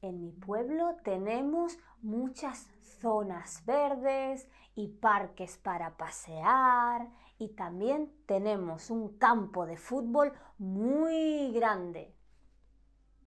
En mi pueblo tenemos muchas zonas verdes y parques para pasear y también tenemos un campo de fútbol muy grande.